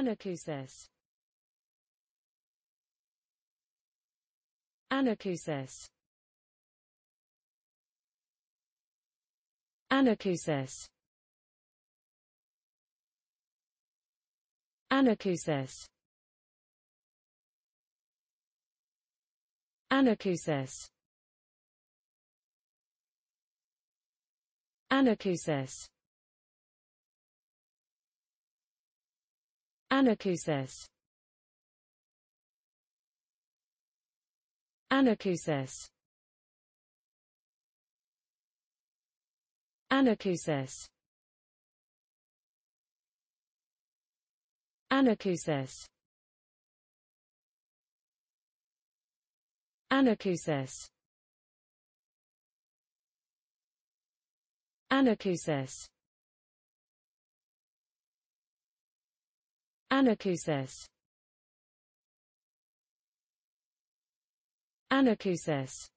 Anacousis. Anacousis. Anacousis. Anacousis. Anacousis. Anacousis. Anacousis. Anacousis. Anacousis. Anacousis. Anacousis. Anacousis. Anacousis. Anacousis.